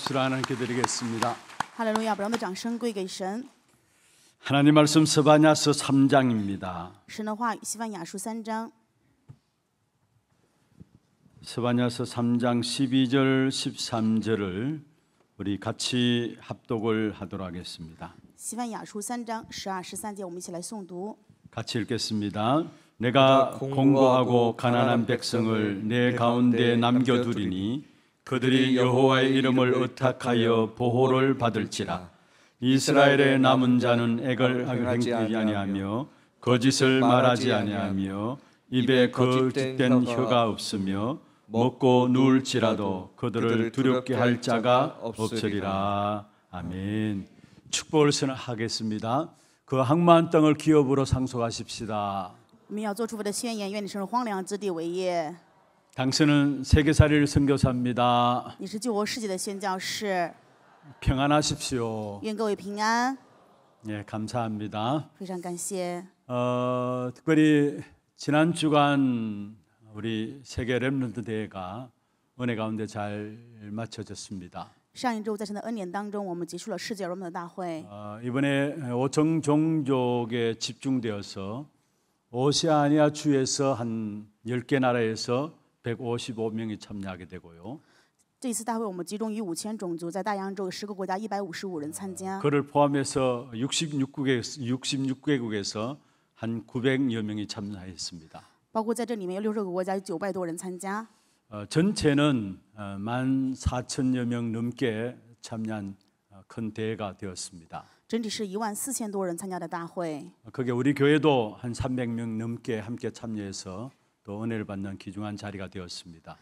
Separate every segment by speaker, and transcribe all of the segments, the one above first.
Speaker 1: 박수를 하나님께 드리겠습니다.
Speaker 2: 할렐루야. 여러분의 掌声归给 신.
Speaker 1: 하나님 말씀 스바냐서 3장입니다.
Speaker 2: 신의话 西班牙 3장.
Speaker 1: 스바냐서 3장 12절 13절을 우리 같이 합독을 하도록 하겠습니다.
Speaker 2: 시반야书 3장 1 2 1 3절我们一起来诵
Speaker 1: 같이 읽겠습니다. 내가 공고하고 가난한 백성을 내 가운데 남겨두리니 그들이 여호와의 이름을 의탁하여 보호를 받을지라 이스라엘의 남은 자는 애걸 하지 아니하며 거짓을 말하지 아니하며 입에 그 거짓된 혀가 없으며 먹고 누울지라도 그들을 두렵게 할 자가 없으리라 아멘 축복을 선하겠습니다 그 항만 땅을 기업으로 상속하십시다
Speaker 2: 我们要做出的宣言愿你成为荒凉之地为业
Speaker 1: 당신은 세계사를 선교사입니다. 평안하십시오.
Speaker 2: 愿各位平安。
Speaker 1: 예, 감사합니다.
Speaker 2: 非常感谢，
Speaker 1: 어, 특별히 지난 주간 우리 세계 렘런트 대회가 은혜 가운데 잘 마쳐졌습니다.
Speaker 2: 上一周在神的恩典当中，我们结束了世界罗马的大会。
Speaker 1: 어, 이번에 오청 종족에 집중되어서 오세아니아 주에서 한1개 나라에서 155명이 참여하게 되고요.
Speaker 2: 这次大会我们集中于五千种族在大洋洲十个国家一百五人参加 그를
Speaker 1: 포함해서 6 6국 66개국에서 한 900여 명이 참여했습니다.
Speaker 2: 包括在这里面有六十个国家，有九百多人参加。
Speaker 1: 전체는 어, 만 4천여 명 넘게 참여한 어, 큰 대회가 되었습니다.
Speaker 2: 整体是一万四千多人参加的大会，
Speaker 1: 그게 우리 교회도 한 300명 넘게 함께 참여해서 또 은혜를 받는 귀중한 자리가 되었습니다.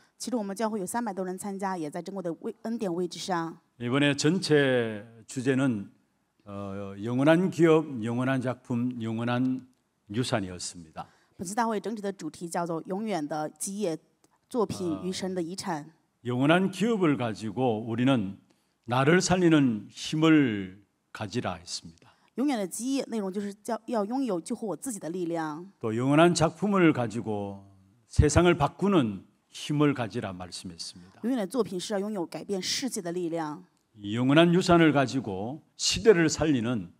Speaker 1: 이번에 전체 주제는 어, 영원한 기업, 영원한 작품, 영원한 유산이었습니다.
Speaker 2: 本次大会整体的主题叫做“永远的基业作品与神的遗产”。
Speaker 1: 영원한 기업을 가지고 우리는 나를 살리는 힘을 가지라 했습니다.
Speaker 2: 永远的基业内容就是叫要拥有救活我自己的力量。또
Speaker 1: 영원한 작품을 가지고 세상을 바꾸는 힘을 가지라 말씀했습니다. 영원한 유산을 가지고 시대를 살리는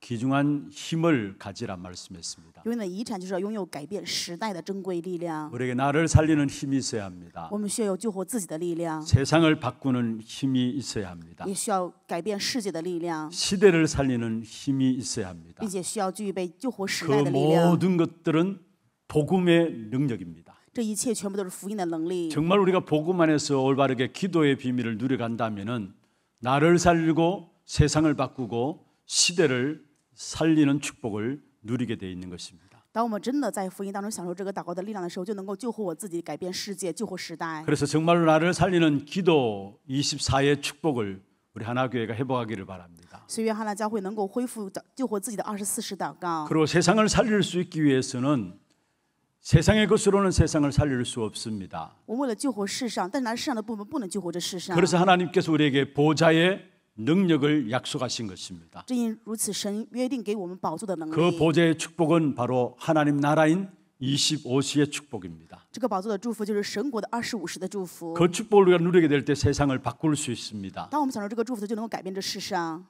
Speaker 1: 귀중한 힘을 가지라 말씀했습니다. 우리에게 나를 살리는 힘이 있어야 합니다. 세상을 바꾸는 힘이 있어야 합니다. 시대를 살리는 힘이 있어야 합니다.
Speaker 2: 그 모든
Speaker 1: 것들은 복음의 능력입니다. 정말 우리가 복음 안에서 올바르게 기도의 비밀을 누려간다면 나를 살리고 세상을 바꾸고 시대를 살리는 축복을 누리게 돼 있는 것입니다. 그래서 정말로 나를 살리는 기도 24의 축복을 우리 하나교회가 회복하기를 바랍니다.
Speaker 2: 所以 그리고
Speaker 1: 세상을 살릴 수 있기 위해서는 세상의 것으로는 세상을 살릴 수 없습니다. 그래서 하나님께서 우리에게 보좌의 능력을 약속하신 것입니다. 그 보좌의 축복은 바로 하나님 나라인 25시의 축복입니다. 그 축복을 우리가 누리게 될 때 세상을 바꿀 수 있습니다.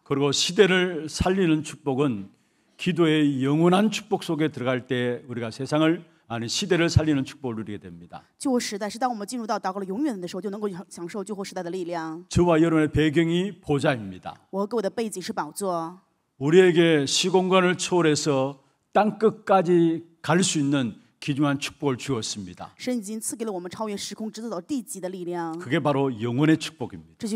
Speaker 1: 그리고 시대를 살리는 축복은 기도의 영원한 축복 속에 들어갈 때 우리가 세상을 아는 시대를 살리는 축복을 누리게 됩니다. 저와 여러분의 배경이 보좌입니다. 우리에게 시공간을 초월해서 땅 끝까지 갈 수 있는 기중한 축복을 주었습니다. 그게 바로 영원의 축복입니다.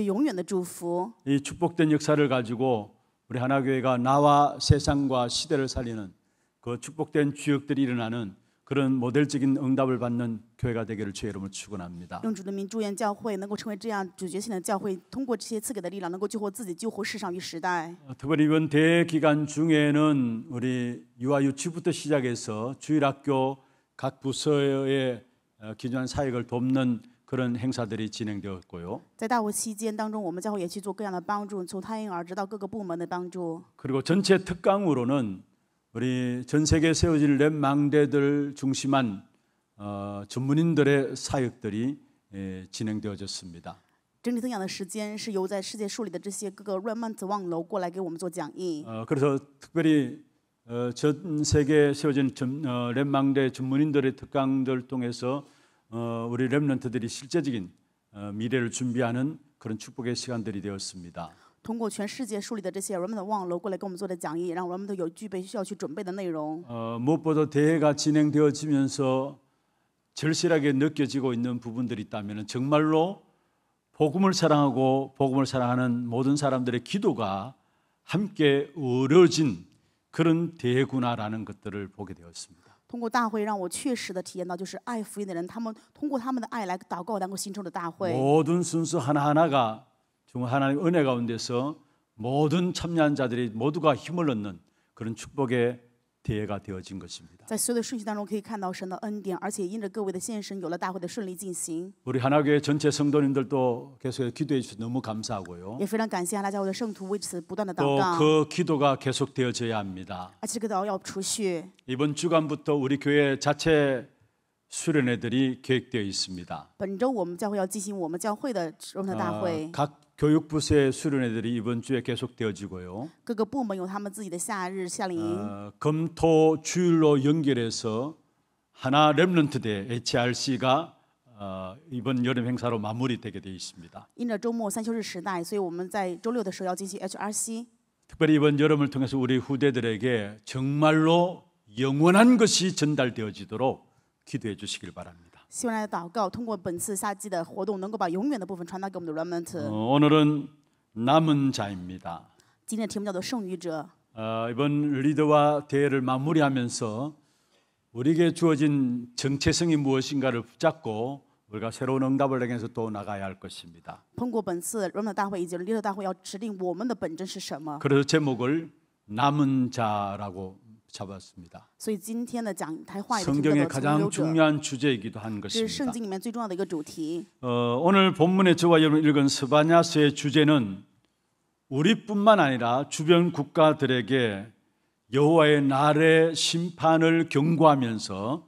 Speaker 1: 이 축복된 역사를 가지고 우리 하나교회가 나와 세상과 시대를 살리는 그 축복된 주역들이 일어나는 그런 모델적인 응답을 받는 교회가 되기를 주의 이름으로 축원합니다.
Speaker 2: 用主的名能够成为这样主性的教会通过这些赐给的力量能够救活自己救活世上与时代
Speaker 1: 특별히 이번 대기간 중에는 우리 유아 유치부터 시작해서 주일학교 각 부서의 어, 기존 사역을 돕는 그런 행사들이 진행되었고요.
Speaker 2: 在大会期间当中，我们教会也去做各样的帮助，从胎婴儿直到各个部门的帮助。
Speaker 1: 그리고 전체 특강으로는 우리 전 세계에 세워진랩 망대들 중심한 어, 전문인들의 사역들이 예, 진행되어졌습니다.
Speaker 2: 整体分享的时间是由在世界树立的这些各个 r e m 望楼过来给我们做讲
Speaker 1: 어, 그래서 특별히 어, 전 세계에 세워진 전, 어, 랩망대 전문인들의 특강들 통해서 어, 우리 랩런트들이 실제적인 어, 미래를 준비하는 그런 축복의 시간들이 되었습니다.
Speaker 2: 通过全世界树立的这些 Remnant 望楼过来给我们做的讲义，让 Remnant 有具备需要去准备的内容。呃
Speaker 1: 무엇보다 대회가 진행되어지면서 절실하게 느껴지고 있는 부분들이 있다면 정말로 복음을 사랑하고 복음을 사랑하는 모든 사람들의 기도가 함께 어려진 그런 대회구나라는 것들을 보게 되었습니다.
Speaker 2: 通过大会让我确实的体验到，就是爱福音的人，他们通过他们的爱来祷告，能够形成的大会。
Speaker 1: 모든 순서 하나하나가 정말 하나님 은혜 가운데서 모든 참여한 자들이 모두가 힘을 얻는 그런 축복의 대회가 되어진 것입니다.
Speaker 2: 在所有的顺序当中可以看到神的恩典，而且因着各位的献身，有了大会的顺利进行。
Speaker 1: 우리 하나교회 전체 성도님들도 계속 기도해 주셔서 너무 감사하고요.
Speaker 2: 也非常感谢哈拉的圣徒为此不断的祷告또그
Speaker 1: 기도가 계속 되어져야 합니다.
Speaker 2: 而这个祷要持续
Speaker 1: 이번 주간부터 우리 교회 자체 수련회들이 계획되어 있습니다.
Speaker 2: 本周我们教会要进行我们教会的荣耀大会。각
Speaker 1: 교육부의 서 수련회들이 이번 주에 계속되어지고요. 어, 금토 주일로 연결해서 하나 렘넌트 대 HRC가 어, 이번 여름 행사로 마무리되게 되어 있습니다. 특별히 이번 여름을 통해서 우리 후대들에게 정말로 영원한 것이 전달되어지도록 기도해 주시길 바랍니다.
Speaker 2: 希望大家祷告，通过本次夏季的活动，能够把永远的部分传达给我们的 remnant。
Speaker 1: 어, 오늘은 남은 자입니다.
Speaker 2: 今天的题目叫做剩余者。
Speaker 1: 어, 이번 리더와 대회를 마무리하면서 우리에게 주어진 정체성이 무엇인가를 붙잡고 우리가 새로운 응답을 내면서 또 나가야 할 것입니다.
Speaker 2: 通过本次 remnant 大会以及 leader 大会，要指定我们的本真是什么。
Speaker 1: 그래서 제목을 남은 자라고 잡았습니다.
Speaker 2: 성경의 가장 중요한
Speaker 1: 주제이기도 한 것입니다. 어, 오늘 본문에 저와 여러분 읽은 스바냐스의 주제는 우리뿐만 아니라 주변 국가들에게 여호와의 날의 심판을 경고하면서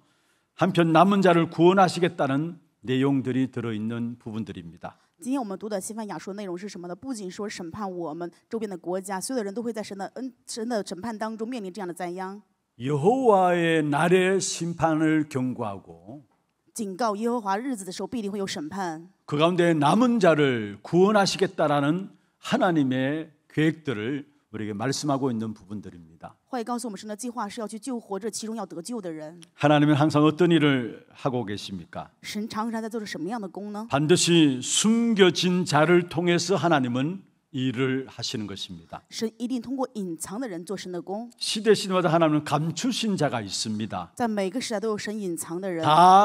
Speaker 1: 한편 남은 자를 구원하시겠다는 내용들이 들어 있는 부분들입니다.
Speaker 2: 今天我们读的《新范雅说》内容是什么呢？不仅说审判我们周边的国家，所有的人都会在神的恩、神的审判当中面临这样的灾殃。审判警告耶和华日子的时候，必定会有审判。
Speaker 1: 他讲到，剩下的人要被拯救。 우리에게 말씀하고 있는 부분들입니다. 하나님은 항상 어떤 일을 하고 계십니까? 반드시 숨겨진 자를 통해서 하나님은 일을 하시는 것입니다. 시대 시대마다 하나님은 감추신 자가 있습니다. 다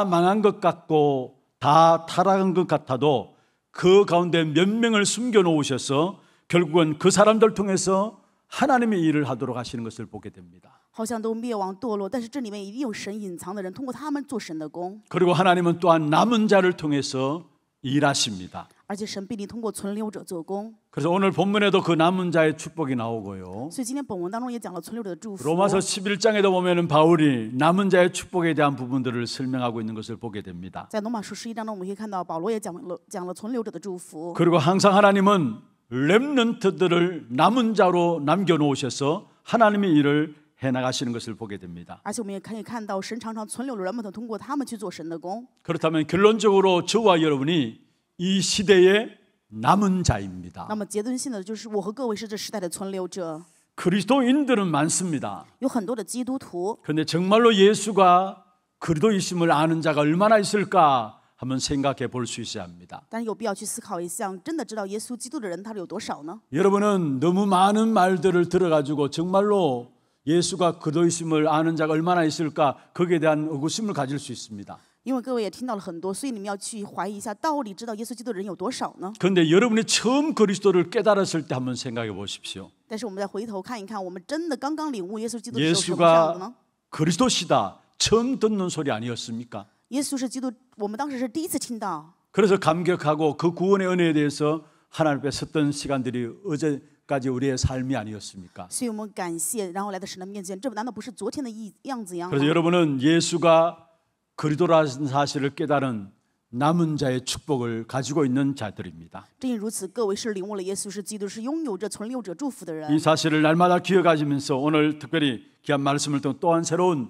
Speaker 1: 망한 것 같고 다 타락한 것 같아도 그 가운데 몇 명을 숨겨 놓으셔서 결국은 그 사람들 통해서 하나님의 일을 하도록 하시는 것을 보게 됩니다.
Speaker 2: 好像都灭亡堕落，但是这里面一定有神隐藏的人通过他们做神的工。
Speaker 1: 그리고 하나님은 또한 남은 자를 통해서 일하십니다.
Speaker 2: 而且神必定通过存留者做工。
Speaker 1: 그래서 오늘 본문에도 그 남은 자의 축복이 나오고요.
Speaker 2: 所以今天本文当中也讲了存留者的祝福。 로마서
Speaker 1: 11장에도 보면은 바울이 남은 자의 축복에 대한 부분들을 설명하고 있는 것을 보게 됩니다.
Speaker 2: 在罗马书十一章中，我们可以看到保罗也讲了讲了存留者的祝福。 그리고
Speaker 1: 항상 하나님은 렘넌트들을 남은 자로 남겨 놓으셔서 하나님의 일을 해 나가시는 것을 보게 됩니다. 그렇다면 결론적으로 저와 여러분이 이 시대의 남은 자입니다. 그리스도인들은 많습니다. 그런데 정말로 예수가 그리스도이심을 아는 자가 얼마나 있을까? 한번 생각해 볼 수 있어야 합니다.
Speaker 2: 但有必要去思考一下，真的知道耶稣基督的人他有多少呢?
Speaker 1: 여러분은 너무 많은 말들을 들어가지고 정말로 예수가 그리스도심을 아는 자가 얼마나 있을까 거기에 대한 의구심을 가질 수 있습니다.
Speaker 2: 因为各位也听到了很多，所以你们要去怀疑一下，到底知道耶稣基督的人有多少呢？
Speaker 1: 근데 여러분이 처음 그리스도를 깨달았을 때 한번 생각해 보십시오.
Speaker 2: 但是我们再回头看一看，我们真的刚刚领悟耶稣基督的时候是什么样的呢？
Speaker 1: 그리스도시다 처음 듣는 소리 아니었습니까? 그래서 감격하고 그 구원의 은혜에 대해서 하나님 앞에 섰던 시간들이 어제 까지 우리의 삶이 아니었습니까? 그래서 여러분은 예수가 그리스도라는 사실을 깨달은 남은 자의 축복을 가지고 있는 자들입니다. 이 사실을 날마다 기억하시면서 오늘 특별히 귀한 말씀을 통해 또한 새로운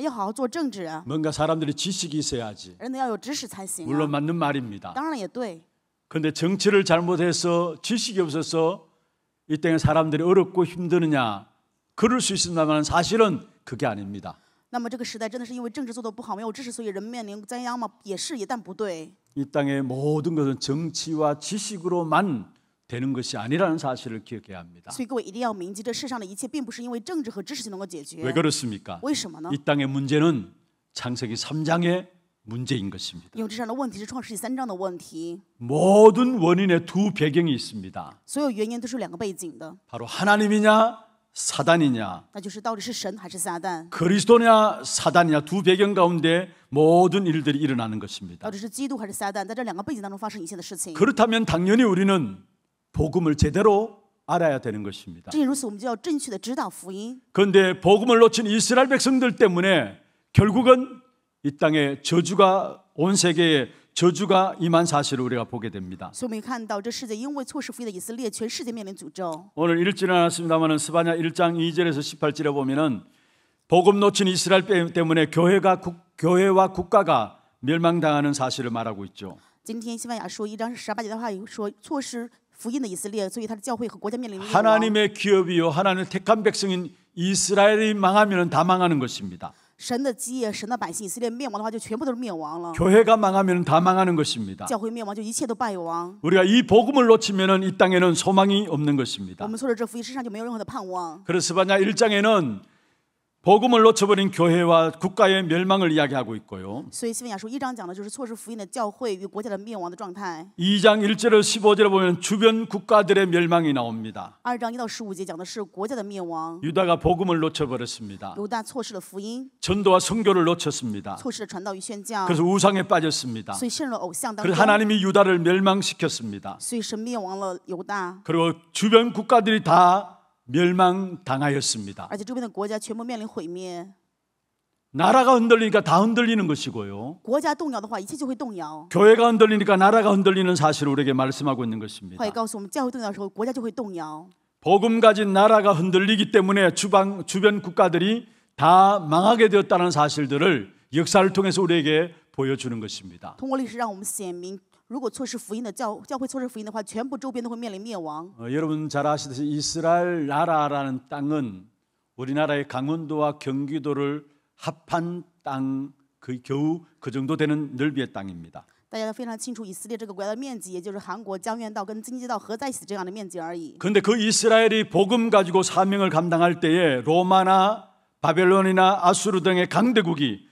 Speaker 1: 要好好 뭔가 사람들이 지식이 있어야지. 물론 맞는 말입니다. 그런데 정치를 잘못해서 지식이 없어서 이 땅에 사람들이 어렵고 힘드느냐 그럴 수 있습니다만 사실은 그게 아닙니다. 이 땅의 모든 것은 정치와 지식으로만 되는 것이 아니라는 사실을 기억해야 합니다. 왜 그렇습니까? 이 땅의 문제는 창세기 3장의 문제인 것입니다. 모든 원인의 두 배경이 있습니다. 바로 하나님이냐 사단이냐? 그리스도냐 사단이냐 두 배경 가운데 모든 일들이 일어나는 것입니다. 그렇다면 당연히 우리는 복음을 제대로 알아야 되는 것입니다. 그런데 복음을 놓친 이스라엘 백성들 때문에 결국은 이 땅에 저주가 온 세계에 저주가 임한 사실을 우리가 보게 됩니다. 오늘 읽지는 않았습니다만은 스바냐 1장 2절에서 18절에 보면은 복음 놓친 이스라엘 때문에 교회가 국, 교회와 국가가 멸망당하는 사실을 말하고 있죠.
Speaker 2: 福音的以色列，所以他的教会和国家面临 하나님의
Speaker 1: 기업이요 하나님의 택한 백성인 이스라엘이 망하면 다 망하는 것입니다. 교회가 망하면 다 망하는 것입니다. 우리가 이 복음을 놓치면이 땅에는 소망이 없는 것입니다.
Speaker 2: 그래서
Speaker 1: 스바 1장에는 복음을 놓쳐버린 교회와 국가의 멸망을 이야기하고 있고요. 2장 1절에 15절에 보면 주변 국가들의 멸망이 나옵니다. 유다가 복음을 놓쳐버렸습니다. 전도와 선교를 놓쳤습니다. 그래서 우상에 빠졌습니다.
Speaker 2: 그래서 하나님이
Speaker 1: 유다를 멸망시켰습니다. 그리고 주변 국가들이 다 멸망당하였습니다. 나라가 흔들리니까 다 흔들리는 것이고요. 교회가 흔들리니까 나라가 흔들리는 사실을 우리에게 말씀하고 있는 것입니다. 복음 가진 나라가 흔들리기 때문에 주방, 주변 국가들이 다 망하게 되었다는 사실들을 역사를 통해서 우리에게 보여주는 것입니다. 通
Speaker 2: 如果错失福音的教教会错失福音的话，全部周边都会面临灭亡。
Speaker 1: 어, 여러분 잘 아시듯이 이스라엘 나라라는 땅은 우리나라의 강원도와 경기도를 합한 땅, 그 겨우 그 정도 되는 넓이의 땅입니다.
Speaker 2: 大家都非常清楚以色列这个国家的面积，也就是韩国江原道跟京畿道合在一起这样的面积而已。그데그
Speaker 1: 이스라엘이 복음 가지고 사명을 감당할 때에 로마나 바벨론이나 아수르 등의 강대국이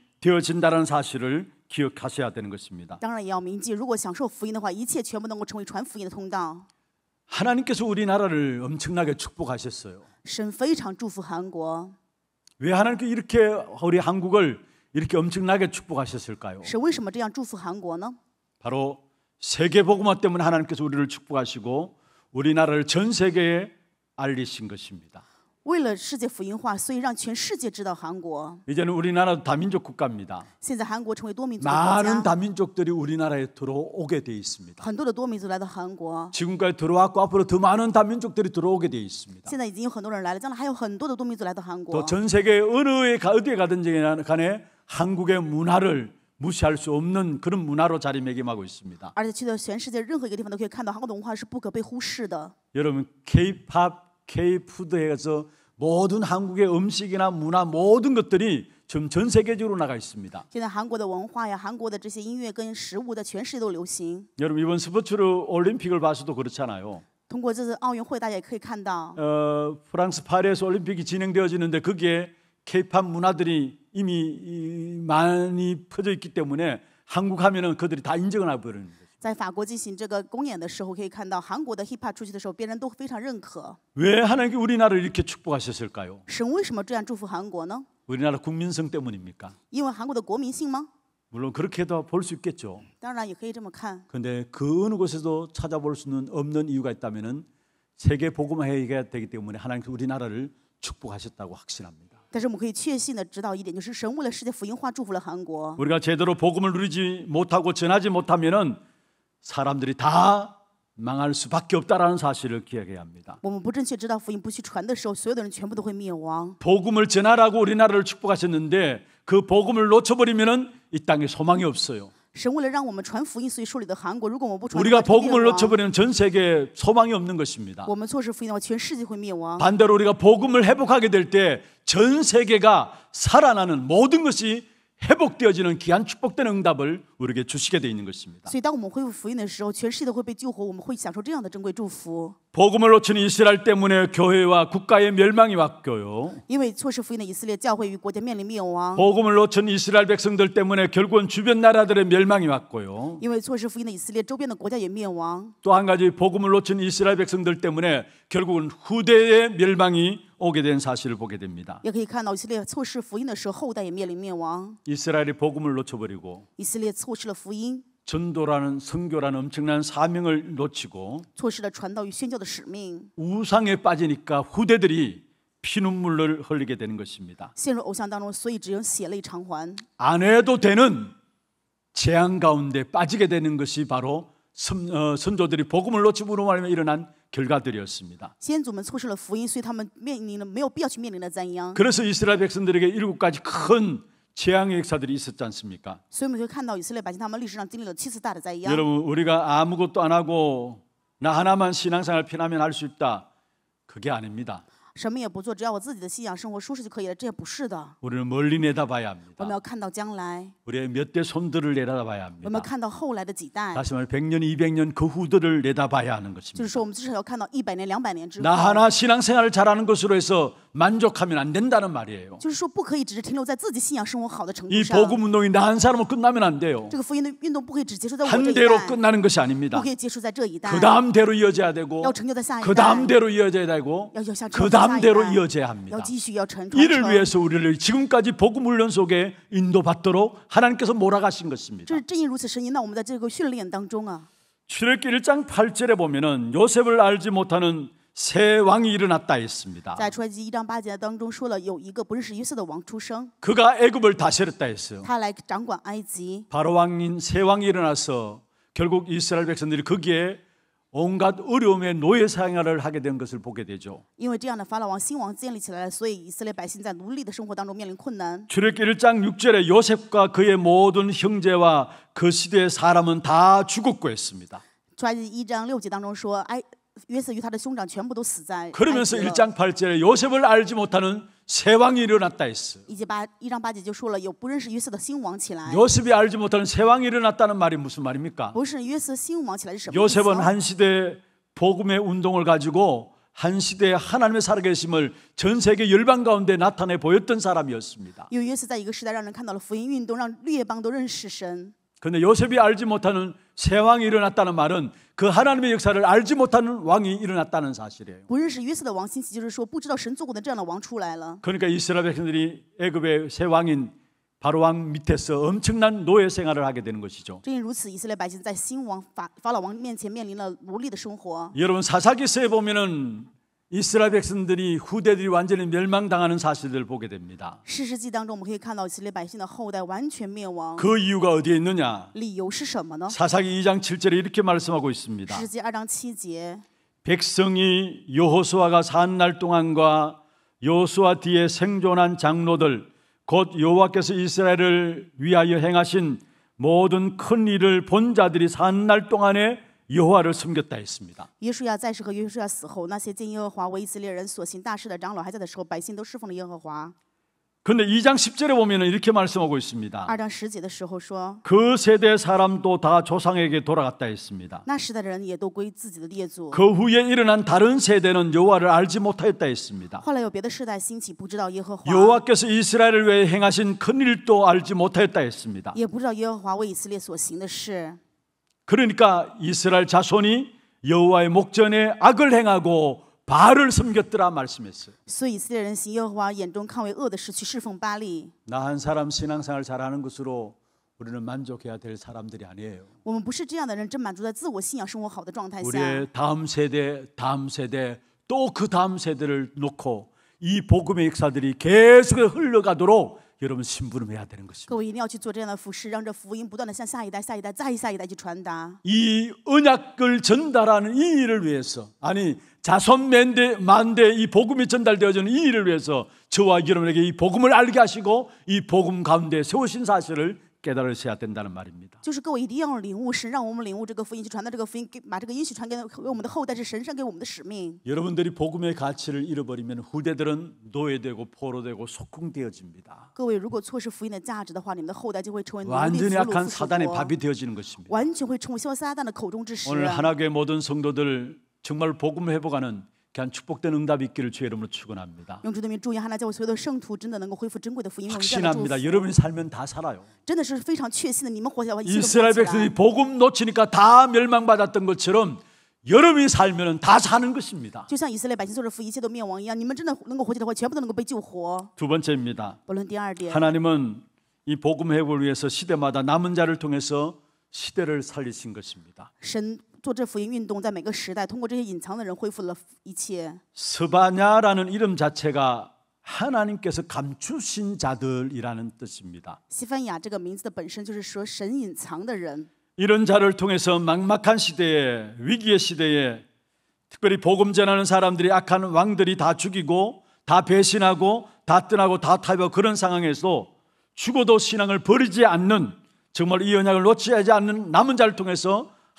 Speaker 1: 되어진다는 사실을 기억하셔야 되는 것입니다.
Speaker 2: 当然也要铭记，如果享受福音的话，一切全部能够成为传福音的通道。
Speaker 1: 하나님께서 우리나라를 엄청나게 축복하셨어요.
Speaker 2: 神非常祝福韩国。왜
Speaker 1: 하나님께 이렇게 우리 한국을 이렇게 엄청나게 축복하셨을까요?
Speaker 2: 是为什么这样祝福韩国呢？
Speaker 1: 바로 세계 복음화 때문에 하나님께서 우리를 축복하시고 우리나라를 전 세계에 알리신 것입니다.
Speaker 2: 为了世界福音化，所以让全世界知道韩国。
Speaker 1: 이제는 우리나라 다민족 국가입니다.
Speaker 2: 많은
Speaker 1: 다민족들이 우리나라에 들어오게 돼 있습니다. 지금까지 들어왔고 앞으로 더 많은 다민족들이 들어오게 돼 있습니다. 또전 세계 어느 어디에 가든지 간에 한국의 문화를 무시할 수 없는 그런 문화로 자리매김하고 있습니다. 여러분 K-팝 K푸드에서 모든 한국의 음식이나 문화 모든 것들이 지금 전 세계적으로 나가 있습니다.
Speaker 2: 现在韩文化呀韩国的这些音乐跟食物的全世界都流行
Speaker 1: 여러분 이번 스포츠로 올림픽을 봐서도 그렇잖아요.
Speaker 2: 通过这次奥运会，大家也可以看到.
Speaker 1: 어, 프랑스 파리에서 올림픽이 진행되어지는데 거기에 K-팝 문화들이 이미 많이 퍼져 있기 때문에 한국 하면은 그들이 다 인정을 해버리는
Speaker 2: 在法国进行这个公演的时候，可以看到韩国的 hiphop 出去的时候，别人都非常认可。왜
Speaker 1: 하나님께 우리나라를 이렇게 축복하셨을까요?
Speaker 2: 神为什么这样祝福韩国呢？
Speaker 1: 우리나라 국민성 때문입니까?
Speaker 2: 因为韩国的国民性吗？
Speaker 1: 물론 그렇게도 볼 수 있겠죠.
Speaker 2: 当然也可以这么看。
Speaker 1: 근데 그 어느 곳에도 찾아볼 수는 없는 이유가 있다면은 세계 복음화해야 되기 때문에 하나님께 우리나라를 축복하셨다고 확신합니다.
Speaker 2: 但是我们可以确信的知道一点，就是神为了世界福音化祝福了韩国。
Speaker 1: 우리가 제대로 복음을 누리지 못하고 전하지 못하면은 사람들이 다 망할 수밖에 없다라는 사실을 기억해야 합니다. 복음을 전하라고 우리나라를 축복하셨는데 그 복음을 놓쳐버리면은 이 땅에 소망이 없어요.
Speaker 2: 우리가 복음을 놓쳐버리면
Speaker 1: 전 세계 소망이 없는 것입니다.
Speaker 2: 반대로
Speaker 1: 우리가 복음을 회복하게 될 때 전 세계가 살아나는 모든 것이 회복되어지는 귀한 축복된 응답을 우리에게 주시게 되어 있는 것입니다.
Speaker 2: 所以当我们恢复福音的时候，全世界都会被救活，我们会享受这样的珍贵祝福。
Speaker 1: 복음을 놓친 이스라엘 때문에 교회와 국가의 멸망이 왔고요. 복음을 놓친 이스라엘 백성들 때문에 결국은 주변 나라들의 멸망이 왔고요. 또한 가지 복음을 놓친 이스라엘 백성들 때문에 결국은 후대의 멸망이 오게 된 사실을 보게 됩니다. 이스라엘이 복음을 놓쳐버리고 전도라는 성교라는 엄청난 사명을 놓치고 우상에 빠지니까 후대들이 피눈물을 흘리게 되는 것입니다. 안 해도 되는 재앙 가운데 빠지게 되는 것이 바로 선, 어, 선조들이 복음을 놓치므로 말하면 일어난 결과들이었습니다. 그래서 이스라엘 백성들에게 일곱 가지 큰 재앙의 역사들이 있었지 않습니까? 여러분 우리가 아무것도 안 하고 나 하나만 신앙생활 피나면 할 수 있다. 그게 아닙니다. 우리는 멀리 내다봐야 합니다. 우리의 몇 대 손들을 내다봐야 합니다.
Speaker 2: 다시
Speaker 1: 말해 100년, 200년 그 후들을 내다봐야 하는 것입니다. 나 하나 신앙생활을 잘하는 것으로 해서 만족하면 안 된다는 말이에요.
Speaker 2: 就是说不可以只停留在自己信仰生活好的程度上이 복음
Speaker 1: 운동이 나 한사람으 끝나면 안 돼요.
Speaker 2: 这个福音运动不可以只结束在我这一代한 대로
Speaker 1: 끝나는 것이 아닙니다.
Speaker 2: 不可以结束在这一代.그 다음대로
Speaker 1: 이어져야 되고.
Speaker 2: 要成그 다음대로
Speaker 1: 이어져야 되고.
Speaker 2: 그 다음대로 이어져야 합니다. 이를 위해서
Speaker 1: 우리를 지금까지 복음 훈련 속에 인도받도록 하나님께서 몰아가신 것입니다.
Speaker 2: 这正因如此，神引导我们在这个训练当中啊。출애기
Speaker 1: 1장 8절에 보면은 요셉을 알지 못하는 새 왕이 일어났다 했습니다.
Speaker 2: 章中说了有一个不是十一岁的王出生
Speaker 1: 그가 애굽을 다스렸다 했어요.
Speaker 2: 他来掌管埃及.
Speaker 1: 바로 왕인 새 왕이 일어나서 결국 이스라엘 백성들이 거기에 온갖 어려움의 노예 생활을 하게 된 것을 보게 되죠.
Speaker 2: 因为这样的法老王新王建立起来了，所以以色列百姓在奴隶的生活当中面临困难.
Speaker 1: 출애굽 1장 6절에 요셉과 그의 모든 형제와 그 시대의 사람은 다 죽었고 했습니다.
Speaker 2: 传记一章六节当中说 그러면서 1장
Speaker 1: 8절에 요셉을 알지 못하는 세 왕이 일어났다 했어.
Speaker 2: 一节八一章
Speaker 1: 요셉이 알지 못하는 세 왕이 일어났다는 말이 무슨 말입니까?
Speaker 2: 요셉은 한
Speaker 1: 시대 복음의 운동을 가지고 한 시대에 하나님의 살아계심을 전 세계 열방 가운데 나타내 보였던 사람이었습니다.
Speaker 2: 有约瑟在一个时代让人看到了福音运动，让列邦都认识神。
Speaker 1: 그런데 요셉이 알지 못하는 새 왕이 일어났다는 말은 그 하나님의 역사를 알지 못하는 왕이 일어났다는 사실이에요. 그러니까 이스라엘 백성들이 애굽의 새 왕인 바로 왕 밑에서 엄청난 노예 생활을 하게 되는 것이죠. 여러분 사사기서에 보면은 이스라엘 백성들이 후대들이 완전히 멸망당하는 사실들을 보게 됩니다. 그 이유가 어디에 있느냐? 사사기 2장 7절에 이렇게 말씀하고 있습니다. 백성이 여호수아가 산 날 동안과 여호수아 뒤에 생존한 장로들 곧 여호와께서 이스라엘을 위하여 행하신 모든 큰 일을 본 자들이 산 날 동안에 여호와를 섬겼다 했습니다.
Speaker 2: 예수야 在世和 예수야 死后，那些因耶和华为以色列人所行大事的长老还在的时候，百姓都侍奉了耶和华。
Speaker 1: 근데 2장 10절에 보면 이렇게 말씀하고 있습니다. 그 세대 사람도 다 조상에게 돌아갔다 했습니다. 그 후에 일어난 다른 세대는 여호와를 알지 못하였다 했습니다. 여호와께서 이스라엘을 위해 행하신 큰 일도 알지 못하였다 했습니다. 그러니까 이스라엘 자손이 여호와의 목전에 악을 행하고 바알을 섬겼더라 말씀했어요. 나한 사람 신앙생활 잘하는 것으로 우리는 만족해야 될 사람들이 아니에요. 우리의 다음 세대, 다음 세대 또 그 다음 세대를 놓고 이 복음의 역사들이 계속 흘러가도록 여러분 신부름해야 되는 것입니다. 이 언약을 전달하는 이 일을 위해서 아니 자손 만대 만대 이 복음이 전달되어지는 이 일을 위해서 저와 여러분에게 이 복음을 알게 하시고 이 복음 가운데 세우신 사실을 깨달으셔야 된다는 말입니다.
Speaker 2: 就是各位一定要领悟神让我们领悟这个福音去传达这个福音把这个应许传给我们的后代是神上给我们的使命
Speaker 1: 여러분들이 복음의 가치를 잃어버리면 후대들은 노예되고 포로되고 속궁되어집니다.
Speaker 2: 各位如果错失福音的价值的话，你们的后代就会成为 완전히 약한 사단의 밥이
Speaker 1: 되어지는 것입니다.
Speaker 2: 完全会成为撒旦的口中之食。 오늘 하나교회
Speaker 1: 모든 성도들 정말 복음 회복하는 귀한 축복된 응답이 있기를 주의 이름으로 축원합니다.
Speaker 2: 확신합니다.
Speaker 1: 여러분이 살면 다 살아요.
Speaker 2: 이스라엘 백성이
Speaker 1: 복음 놓치니까 다 멸망받았던 것처럼 여러분이 살면다 사는 것입니다. 두 번째입니다. 하나님은 이 복음 회복을 위해서 시대마다 남은 자를 통해서 시대를 살리신 것입니다.
Speaker 2: 做这福音运动，在每个时代通过这些隐藏的人恢复了一切。스바냐라는이름자체가
Speaker 1: 하나님께서 감추신 자들이라는 뜻입니다.
Speaker 2: 시판야 这个名字的本身就是说神隐藏的人.
Speaker 1: 이런 자를 통해서 막막한 시대에 위기의 시대에 특별히 복음 전하는 사람들이 악한 왕들이 다 죽이고 다 배신하고 다 떠나고 다 타협 그런 상황에서 죽어도 신앙을 버리지 않는 정말 이 언약을 놓치지 않는 남은 자를 통해서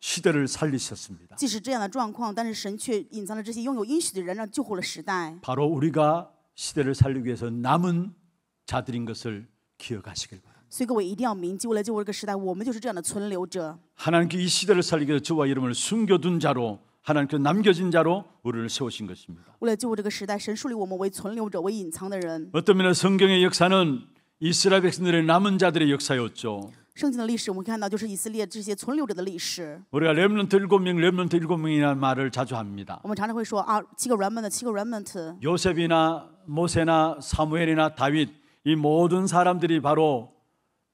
Speaker 1: 시대를 살리셨습니다.
Speaker 2: 即使这样的状况，但是神却隐藏了这些拥有应许的人，让救活了时代。
Speaker 1: 바로 우리가 시대를 살리기 위해서 남은 자들인 것을 기억하시길 바랍니다.
Speaker 2: 所以各位一定要铭记，为了救活这个时代，我们就是这样的存留者。
Speaker 1: 하나님께 이 시대를 살리기 위해 저와 여러을 숨겨둔 자로 하나님께 남겨진 자로 우리를 세우신 것입니다.
Speaker 2: 为了救活这个时代，神树立我们为存留者，为隐藏的人。
Speaker 1: 어떤 면에 성경의 역사는 이스라엘 백성들의 남은 자들의 역사였죠. 圣经的历史，我们看到就是以色列这些存留者的历史。我们常常会说啊，七个
Speaker 2: remnant，七个 remnant。
Speaker 1: 요셉이나 모세나 사무엘이나 다윗 이 모든 사람들이 바로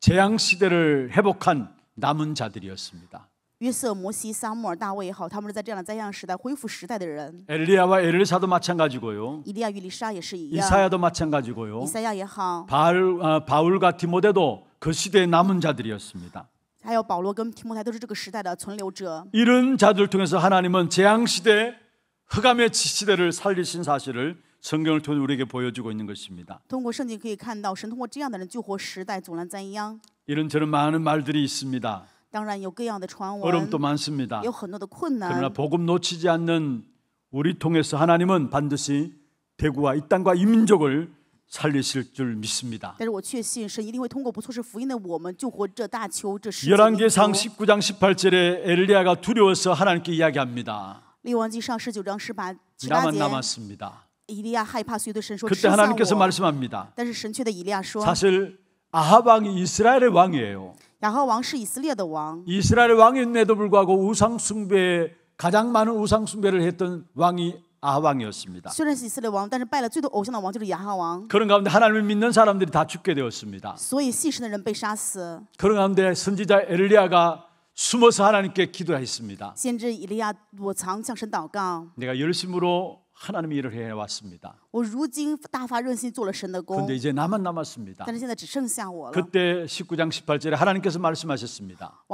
Speaker 1: 재앙 시대를 회복한 남은 자들이었습니다.
Speaker 2: 约瑟、摩西、撒母耳、大卫也好，他们是在这样的灾难时代恢复时代的人。
Speaker 1: 엘리야와 엘리사도 마찬가지고요.
Speaker 2: 以利亚与以沙也是一样， 이사야도
Speaker 1: 마찬가지고요.
Speaker 2: 以赛亚也好，
Speaker 1: 바울, 어, 바울과 디모데도 그 시대의 남은 자들이었습니다.
Speaker 2: 还有保罗跟提摩太都是这个时代的存留者。
Speaker 1: 이런 자들 통해서 하나님은 재앙 시대, 흑암의 지- 시대를 살리신 사실을 성경을 통해 우리에게 보여주고 있는 것입니다.
Speaker 2: 通过圣经可以看到，神通过这样的人救活时代，阻拦灾殃。이런
Speaker 1: 저런 많은 말들이 있습니다.
Speaker 2: 当然 어려움도
Speaker 1: 많습니다. 그러나 복음 놓치지 않는 우리 통해서 하나님은 반드시 대구와 이 땅과 이 민족을 살리실 줄 믿습니다.
Speaker 2: 열왕기상 19장
Speaker 1: 18절에 엘리야가 두려워서 하나님께 이야기합니다. 나만 남았습니다.
Speaker 2: 그때 하나님께서
Speaker 1: 말씀합니다. 사실 아합 왕이 이스라엘의 왕이에요. 이스라엘 왕. 왕인데도 불구하고 우상 숭배 에 가장 많은 우상 숭배를 했던 왕이 아하왕이었습니다. 그런 가운데 하나님을 믿는 사람들이 다 죽게 되었습니다. 그런 가운데 선지자 엘리야가 숨어서 하나님께 기도했습니다. 내가 열심으로 하나님 의 일을 해 왔습니다.
Speaker 2: 我如今
Speaker 1: 이제 나만 남았습니다. 그때 19장 18절에 하나님께서 말씀하셨습니다.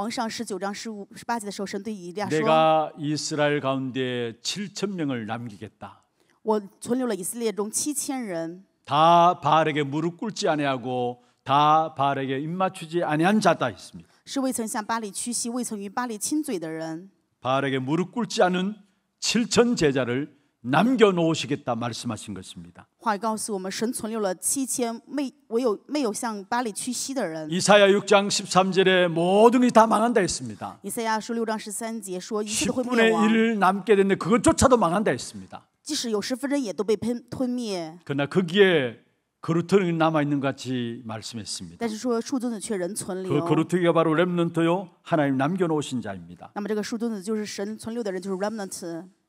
Speaker 2: 내가
Speaker 1: 이스라엘 가운데 7천 명을 남기겠다. 다 바알에게 무릎 꿇지 아니하고 다 바알에게 입 맞추지 아니한 자다 했습니다. 바알에게 무릎 꿇지 않은 7천 제자를 남겨 놓으시겠다 말씀하신 것입니다. 이사야 6장 13절에 모든 것다 망한다 했습니다.
Speaker 2: 이사야 6장 13节说 10분의 1
Speaker 1: 남게 됐는 그것조차도 망한다 했습니다. 그러나 거기에 그루터는 남아 있는 같이 말씀했습니다.
Speaker 2: 그
Speaker 1: 그루터가 바로 렘넌트요 하나님 남겨 놓으신 자입니다.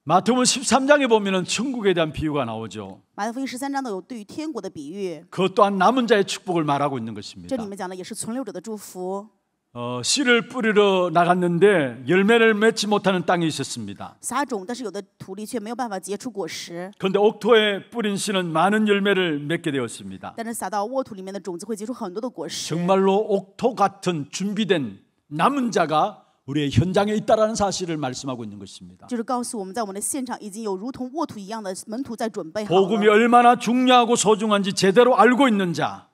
Speaker 1: 마태복 13장에 보면은 천국에 대한 비유가 나오죠.
Speaker 2: 마태복음 13장도 对于天国的比喻.그
Speaker 1: 또한 남은 자의 축복을 말하고 있는 것입니다. 어, 씨를 뿌리러 나갔는데 열매를 맺지 못하는 땅이 있었습니다.
Speaker 2: 撒种,但是有的土里却没有办法结出果实.
Speaker 1: 그런데 옥토에 뿌린 씨는 많은 열매를 맺게 되었습니다.
Speaker 2: 但是撒到沃土里面的种子会结出很多的果实.
Speaker 1: 정말로 옥토 같은 준비된 남은 자가 우리의 현장에 있다라는 사실을 말씀하고 있는 것입니다. 복음이 얼마나 중요하고 소중한지 제대로 알고 있는 자.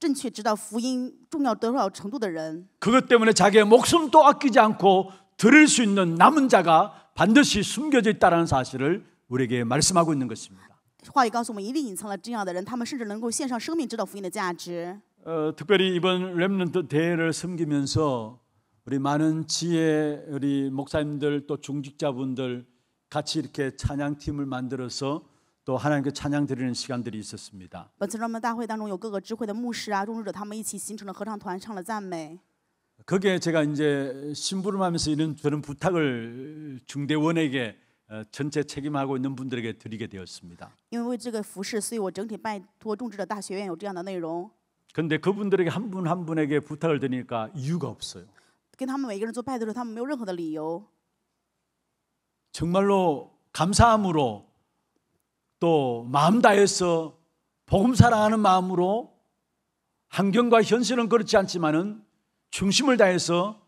Speaker 2: 正确知道福音重要多少程度的人.
Speaker 1: 그것 때문에 자기의 목숨도 아끼지 않고 들을 수 있는 남은 자가 반드시 숨겨져 있다는 사실을 우리에게 말씀하고 있는 것입니다.
Speaker 2: 话语告诉我们，一定隐藏了这样的人，他们甚至能够献上生命，知道福音的价值。
Speaker 1: 어, 특별 이번 렘넌트 대회를 섬기면서 우리 많은 지혜 우리 목사님들 또 중직자분들 같이 이렇게 찬양팀을 만들어서 또 하나님께 찬양 드리는 시간들이 있었습니다.
Speaker 2: 本次他们大会当中有各个智慧的牧师啊、融入者，他们一起形成了合唱团，唱了赞美。
Speaker 1: 그게 제가 이제 신부름하면서 이런 저런 부탁을 중대원에게 어, 전체 책임하고 있는 분들에게 드리게 되었습니다.
Speaker 2: 因为这个服饰，所以我整体拜托众志的大学院有这样的内容。
Speaker 1: 근데 그분들에게 한 분한 한 분에게 부탁을 드니까 이유가 없어요.
Speaker 2: 跟他们每个人做派对的时候，他们没有任何的理由。
Speaker 1: 정말로 감사함으로 또 마음 다해서 복음 사랑하는 마음으로 환경과 현실은 그렇지 않지만은 중심을 다해서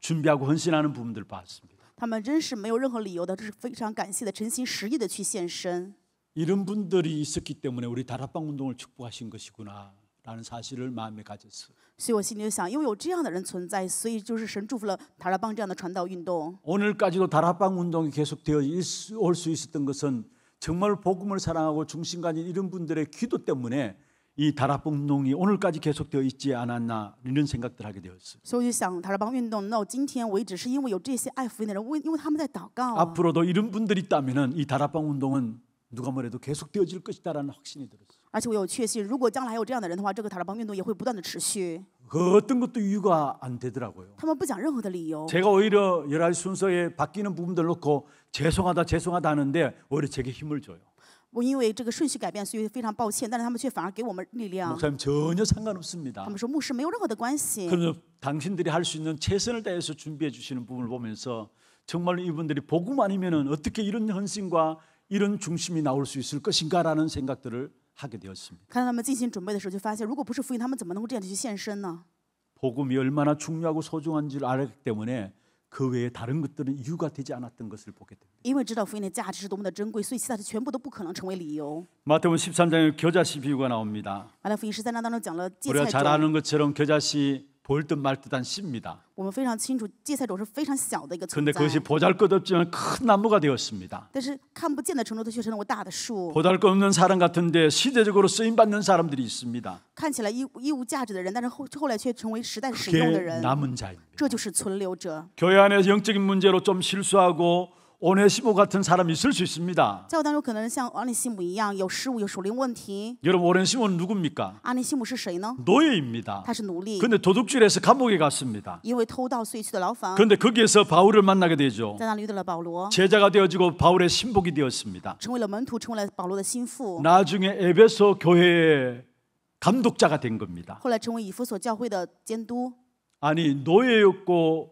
Speaker 1: 준비하고 헌신하는 부분들 봤습니다.
Speaker 2: 他们真是没有任何理由的，这是非常感谢的，诚心实意的去献身。이런
Speaker 1: 분들이 있었기 때문에 우리 다락방 운동을 축복하신 것이구나. 라는 사실을 마음에 가졌어. 所 오늘까지도 다락방 운동이 계속되어 올수 있었던 것은 정말 복음을 사랑하고 중심 가진 이런 분들의 기도 때문에 이 다락방 운동이 오늘까지 계속되어 있지 않았나 이런 생각들 하게 되었어요. 앞으로도 이런 분들이 있다면이 다락방 운동은 누가 뭐래도 계속되어질 것이다라는 확신이 들었어요.
Speaker 2: 而且我有确信如果将来有这样的人的话这个塔拉邦运动也会不断的持续그
Speaker 1: 어떤 것도 이유가 안 되더라고요. 제가 오히려 여러 가 순서에 바뀌는 부분들 놓고 죄송하다 죄송하다 하는데 오히려 제게 힘을 줘요.
Speaker 2: 我因为这个顺序改变，所以非常抱歉，但是他们却反而给我们力量。 목사님
Speaker 1: 전혀 상관없습니다.
Speaker 2: 们说牧师没有任何的关系，그래
Speaker 1: 당신들이 할 수 있는 최선을 다해서 준비해 주시는 부분을 보면서 정말 이분들이 복음 아니면은 어떻게 이런 헌신과 이런 중심이 나올 수 있을 것인가라는 생각들을 하게 되었습니다.
Speaker 2: 看他们进行准备的时候，就发现如果不是福音，他们怎么能够这样去献身呢？복음이
Speaker 1: 얼마나 중요하고 소중한지를 알았기 때문에 그 외에 다른 것들은 이유가 되지 않았던 것을 보게 됩니다. 마태복음 13장에 겨자씨 비유가 나옵니다.
Speaker 2: 우리가 잘 아는
Speaker 1: 것처럼 겨자씨 볼듯말 듯한 씨입니다.
Speaker 2: 我们데 그것이
Speaker 1: 보잘것없지만 큰 나무가 되었습니다. 보잘것없는 사람 같은데 시대적으로 쓰임 받는 사람들이 있습니다. 看起 남은 자입니다. 교회 안에서 영적인 문제로 좀 실수하고 오네시모 같은 사람이 있을 수 있습니다. 여러분 오네시모는 누굽니까? 노예입니다.
Speaker 2: 他是데
Speaker 1: 도둑질해서 감옥에 갔습니다.
Speaker 2: 因为데
Speaker 1: 거기에서 바울을 만나게 되죠. 제자가 되어지고 바울의 신복이 되었습니다. 나중에 에베소 교회의 감독자가 된 겁니다. 아니 노예였고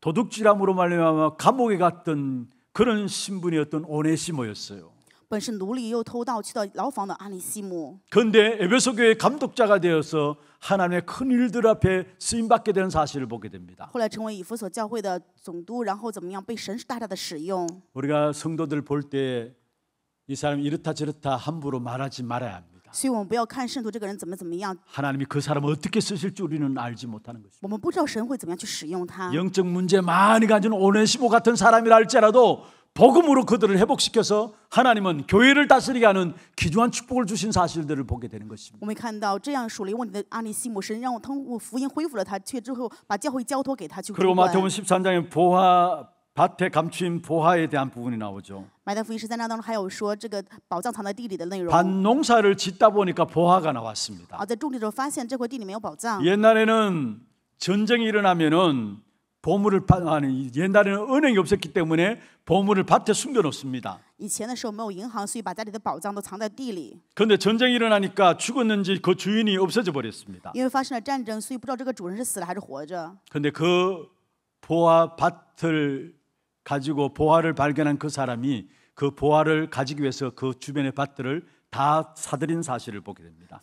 Speaker 1: 도둑질함으로 말미암 감옥에 갔던 그런 신분이었던 오네시모였어요.
Speaker 2: 本是奴隶又偷盗去到牢房的阿里西姆.
Speaker 1: 그런데 에베소 교회 감독자가 되어서 하나님의 큰 일들 앞에 쓰임 받게 되 사실을 보게 됩니다.
Speaker 2: 后来成为以弗所教会的总督，然后怎么样被神大大的使用.
Speaker 1: 우리가 성도들 볼 때 이 사람 이렇다 저렇다 함부로 말하지 말아야 합니다. 것입니다.
Speaker 2: 所以我们不要看圣徒这个人怎么怎么样，
Speaker 1: 하나님이 그 사람을 어떻게 쓰실 줄 우리는 알지 못하는 것입니다.
Speaker 2: 我们不知道神会怎么样去使用他。
Speaker 1: 영적 문제 많이 가진 오네시모 같은 사람이라 지라도 복음으로 그들을 회복시켜서 하나님은 교회를 다스리게 하는 귀중한 축복을 주신 사실들을 보게 되는 것입니다.
Speaker 2: 그리고 마태복음
Speaker 1: 13장에 보화 밭에 감춘 보화에 대한 부분이 나오죠. 밭 농사를 짓다 보니까 보화가 나왔습니다. 옛날에는 전쟁이 일어나면은 보물을 아니 옛날에는 은행이 없었기 때문에 보물을 밭에 숨겨 놓습니다. 그런데 전쟁이 일어나니까 죽었는지 그 주인이 없어져 버렸습니다. 그런데 그 보화 밭을 가지고 보화를 발견한 그 사람이 그 보화를 가지기 위해서 그 주변의 밭들을 다 사들인 사실을 보게 됩니다.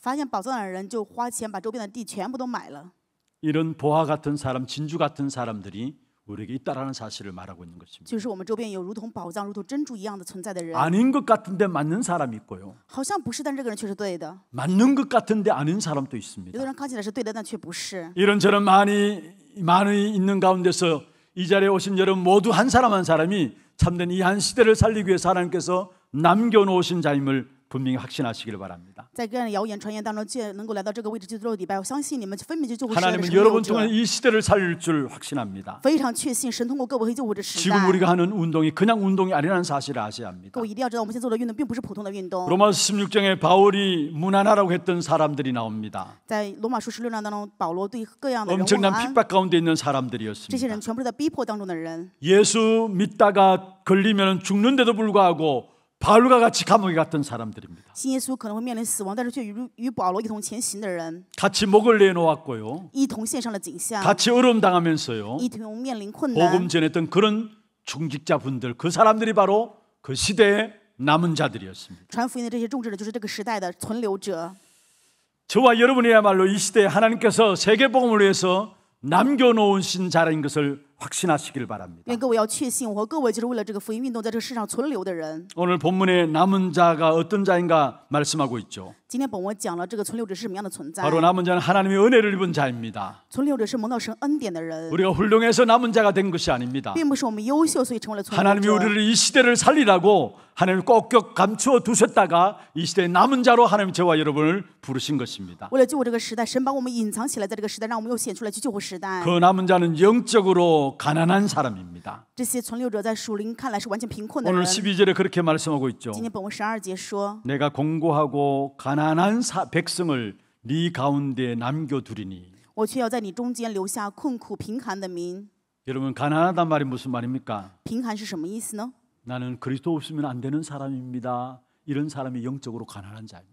Speaker 1: 이런 보화 같은 사람, 진주 같은 사람들이 우리에게 있다라는 사실을 말하고 있는 것입니다. 아닌 것 같은데 맞는 사람이 있고요. 맞는 것 같은데 아닌 사람도 있습니다. 이런저런 많이 많이 있는 가운데서 이 자리에 오신 여러분 모두 한 사람 한 사람이 참된 이 한 시대를 살리기 위해서 하나님께서 남겨놓으신 자임을 분명히 확신하시길 바랍니다.
Speaker 2: 하나님은 여러분 통한
Speaker 1: 이 시대를 살릴 줄 확신합니다.
Speaker 2: 지금 우리가
Speaker 1: 하는 운동이 그냥 운동이 아니라는 사실을 아셔야 합니다. 로마서 16장에 바울이 문안하라고 했던 사람들이 나옵니다.
Speaker 2: 엄청난 핍박
Speaker 1: 가운데 있는 사람들이었습니다. 예수 믿다가 걸리면 죽는데도 불구하고 바울과 같이 감옥에 갔던 사람들입니다.
Speaker 2: 신예수 可能会面临死亡，但是却与与保罗一同前行的人
Speaker 1: 같이 목을 내놓았고요.
Speaker 2: 一同献上了颈项 같이
Speaker 1: 어려움 당하면서요.
Speaker 2: 一同面临困难 복음
Speaker 1: 전했던 그런 중직자분들 그 사람들이 바로 그 시대의 남은 자들이었습니다.
Speaker 2: 传福音的这些种植者就是这个时代的存留者。
Speaker 1: 저와 여러분이야말로 이 시대에 하나님께서 세계 복음을 위해서 남겨놓으신 자라는 것을 확신하시길 바랍니다.
Speaker 2: 愿各位要确信，我和各位就是为了这个福音运动在这个世上存留的人。
Speaker 1: 오늘 본문에 남은 자가 어떤 자인가 말씀하고 있죠.
Speaker 2: 今天本文讲了这个存留者是什么样的存在。 바로
Speaker 1: 남은 자는 하나님의 은혜를 입은 자입니다.
Speaker 2: 存留者是蒙到神恩典的人。 우리가
Speaker 1: 훌륭해서 남은 자가 된 것이 아닙니다.
Speaker 2: 并不是我们优秀所以成为了存留者。 하나님이 우리를
Speaker 1: 이 시대를 살리라고 하나님 꼭꼭 감추어 두셨다가 이시대 남은 자로 하나님 저와 여러분을 부르신 것입니다.
Speaker 2: 为了救这个时代，神把我们隐藏起来，在这个时代，让我们又显出来去救活时代。그
Speaker 1: 남은 자는 영적으로 가난한 사람입니다.
Speaker 2: 오늘 12절에
Speaker 1: 그렇게 말씀하고 있죠. 내가 공고하고 가난한 사, 백성을 네 가운데 남겨 두리니. 여러분 가난하단 말이 무슨 말입니까? 나는 그리스도 없으면 안 되는 사람입니다. 이런 사람이 영적으로 가난한 자입니다.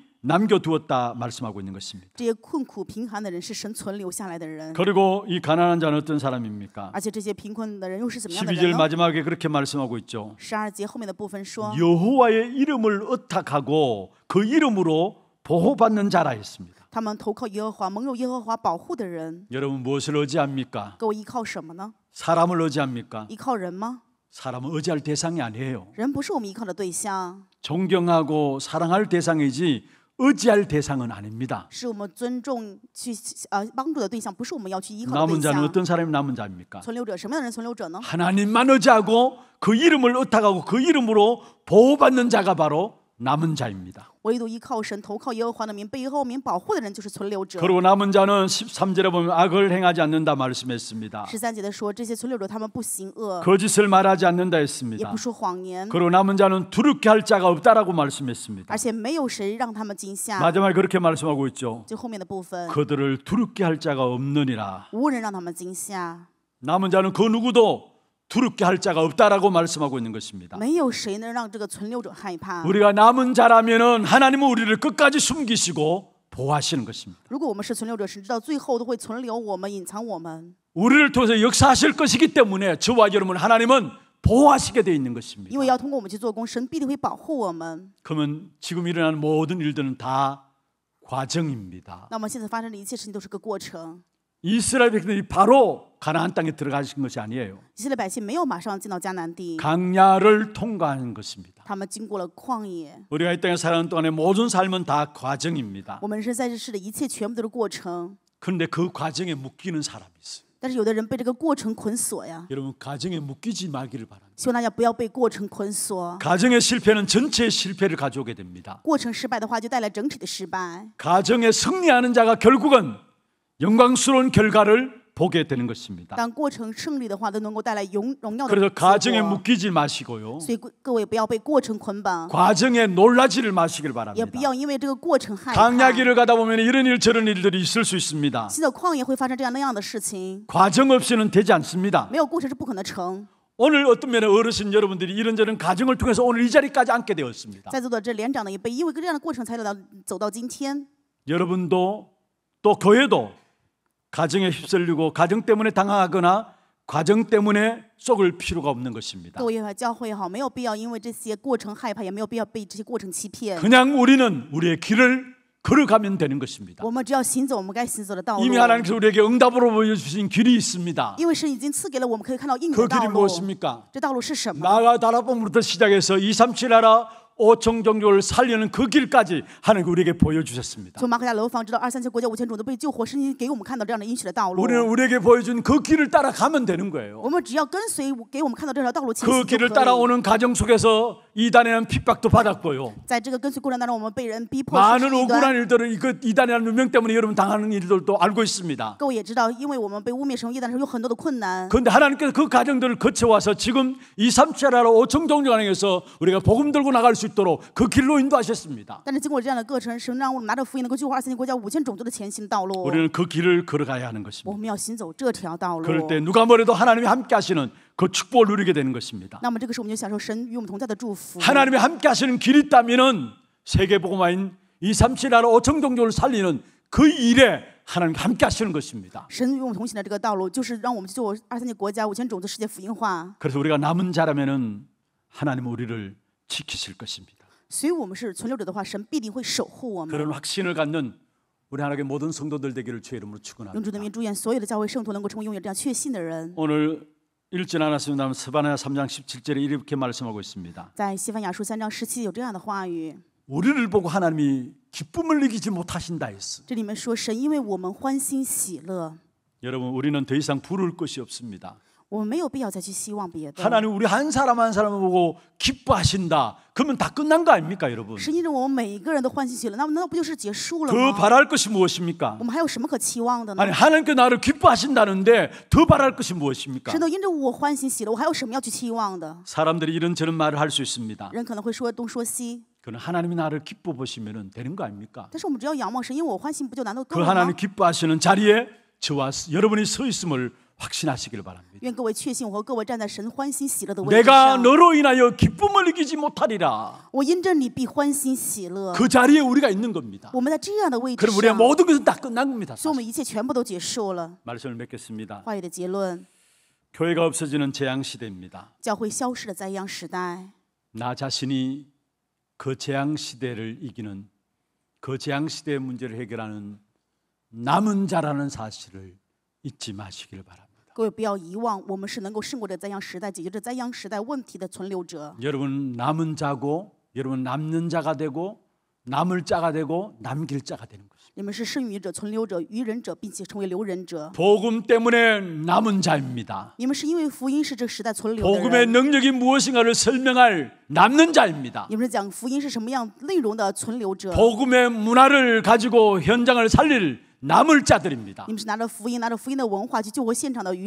Speaker 1: 남겨두었다 말씀하고 있는 것입니다. 그리고 이 가난한 자는 어떤 사람입니까?
Speaker 2: 12절
Speaker 1: 마지막에 그렇게 말씀하고 있죠. 여호와의 이름을 의탁하고 그 이름으로 보호받는 자라 했습니다. 여러분 무엇을 의지합니까? 사람을 의지합니까? 사람은 의지할 대상이 아니에요. 존경하고 사랑할 대상이지 의지할 대상은 아닙니다. 남은 자는 어떤 사람이 남은 자입니까? 하나님만 의지하고 그 이름을 의탁하고 그 이름으로 보호받는 자가 바로 남은 자입니다. 그리고 남은 자는 13절에 보면 악을 행하지 않는다 말씀했습니다. 거짓을 말하지 않는다 했습니다. 그리고 남은 자는 두렵게 할 자가 없다라고 말씀했습니다. 마지막에 그렇게 말씀하고 있죠. 그들을 두렵게 할 자가 없느니라. 남은 자는 그 누구도 두렵게 할 자가 없다라고 말씀하고 있는 것입니다. 우리가 남은 자라면은 하나님은 우리를 끝까지 숨기시고 보호하시는 것입니다. 우리를 통해서 역사하실 것이기 때문에 저와 여러분 하나님은 보호하시게 되 있는 것입니다. 그러면 지금 일어난 모든 일들은 다 과정입니다. 이스라엘 백성들이 바로 가나안 땅에 들어가신 것이 아니에요. 강야를 통과하는 것입니다. 우리가 이 땅에 살는 동안의 모든 삶은 다 과정입니다. 그런데 그 과정에 묶이는 사람이 있어요.
Speaker 2: 但是有的人被这个过程捆锁呀。
Speaker 1: 여러분 가정에 묶이지 말기를 바랍니다.
Speaker 2: 希望大家不要被过程捆锁.
Speaker 1: 가정의 실패는 전체의 실패를 가져오게 됩니다.
Speaker 2: 过程失败的话就带来整体的失败.
Speaker 1: 가정에 승리하는 자가 결국은 영광스러운 결과를 보게 되는 것입니다.
Speaker 2: 그래서 가정에
Speaker 1: 묶이지 마시고요. 과정에 놀라지를 마시길 바랍니다.
Speaker 2: 강야기를
Speaker 1: 가다 보면 이런 일 저런 일들이 있을 수 있습니다. 과정 없이는 되지 않습니다. 오늘 어떤 면에 어르신 여러분들이 이런저런 가정을 통해서 오늘 이 자리까지 앉게 되었습니다. 여러분도 또 교회도 가정에 휩쓸리고 가정 때문에 당하거나 과정 때문에 썩을 필요가 없는 것입니다. 그냥 우리는 우리의 길을 걸어가면 되는 것입니다. 이미 하나님께서 우리에게 응답으로 보여주신 길이 있습니다. 그 길이 무엇입니까? 나가 다락방부터 시작해서 237 하라 오0 종족을 살리는 그 길까지 하는님 우리에게 보여주셨습니다. 우리는 우리에게 보여준 그 길을 따라가면 되는 거예요.
Speaker 2: 그 길을 따라오는
Speaker 1: 가정 속에서 이단이라는 핍박도 받았고요.
Speaker 2: 많은 억울한
Speaker 1: 일들을 그 이단이라는 누명 때문에 여러분 당하는 일들도 알고 있습니다. 그런데 하나님께서 그 가정들을 거쳐와서 지금 2, 3차례로 5천 종교관에서 우리가 복음 들고 나갈 수 있도록 그 길로 인도하셨습니다. 우리는 그 길을 걸어가야 하는 것입니다. 그럴 때 누가 뭐래도 하나님이 함께 하시는 그 축복을 누리게 되는 것입니다. 하나님이 함께 하시는 길이 있다면 세계 복음화인 237 나라 5천 종교를 살리는 그 일에 하나님 함께 하시는 것입니다. 그래서 우리가 남은 자라면 하나님 우리를 지키실 것입니다. 그런 확신을 갖는 우리 하나님의 모든 성도들 되기를 주의 이름으로 축원합니다. 오늘 읽진 않았습니다만 스바냐 3장 17절에 이렇게 말씀하고 있습니다. 우리를 보고 하나님이 기쁨을 이기지 못하신다 했어. 여러분 우리는 더 이상 부를 것이 없습니다. 하나님 우리 한 사람 한 사람을 보고 기뻐하신다. 그러면 다 끝난 거 아닙니까, 여러분? 더 바랄 것이 무엇입니까? 아니, 하나님께 나를 기뻐하신다는데 더 바랄 것이 무엇입니까? 사람들이 이런저런 말을 할 수 있습니다. 그는 하나님이 나를 기뻐 보시면 되는 거 아닙니까? 그 하나님 기뻐하시는 자리에 저와 여러분이 서 있음을 확신하시길 바랍니다. 내가 너로 인하여 기쁨을 이기지 못하리라. 그 자리에 우리가 있는 겁니다.
Speaker 2: 그럼 우리의 모든 것은 다 끝난 겁니다.
Speaker 1: 말씀을 맺겠습니다. 교회가 없어지는 재앙 시대입니다. 나 자신이 그 재앙 시대를 이기는 그 재앙 시대의 문제를 해결하는 남은 자라는 사실을 잊지 마시길 바랍니다. 各位不要遗忘我们是能够胜过这灾殃时代解决这灾殃时代问题的存留者여러분남은자고여러분남는자가되고남을자가되고남길자가되는것입니你们是剩余者存留者余人者并且成为留人者복음때문에남은자입니다你们是因为福音是这时代存留복음의능력이무엇인가를설명할남는자입니다你们是讲福音是什么样内容的存留者복음의문화를가지고현장을살릴 남을 자들입니다.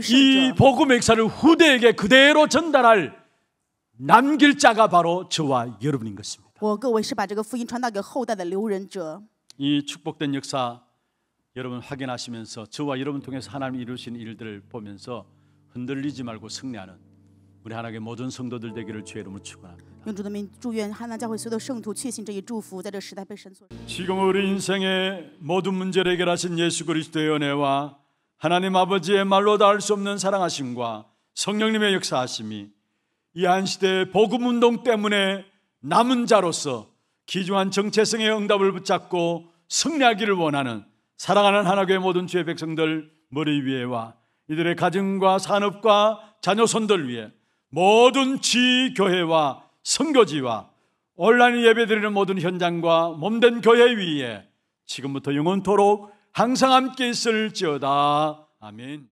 Speaker 1: 이 복음 역사를 후대에게 그대로 전달할 남길 자가 바로 저와 여러분인 것입니다. 이 축복된 역사 여러분 확인하시면서 저와 여러분 통해서 하나님 이루신 일들을 보면서 흔들리지 말고 승리하는 우리 하나님의 모든 성도들 되기를 주의 이름으로 축원합니다. 지금 우리 인생의 모든 문제를 해결하신 예수 그리스도의 은혜와 하나님 아버지의 말로 다할수 없는 사랑하심과 성령님의 역사하심이 이 한 시대의 복음 운동 때문에 남은 자로서 기중한 정체성의 응답을 붙잡고 승리하기를 원하는 사랑하는 하나교의 모든 주의 백성들 머리 위에와 이들의 가정과 산업과 자녀손들 위에 모든 지교회와 성교지와 온라인 예배드리는 모든 현장과 몸된 교회 위에 지금부터 영원토록 항상 함께 있을지어다. 아멘.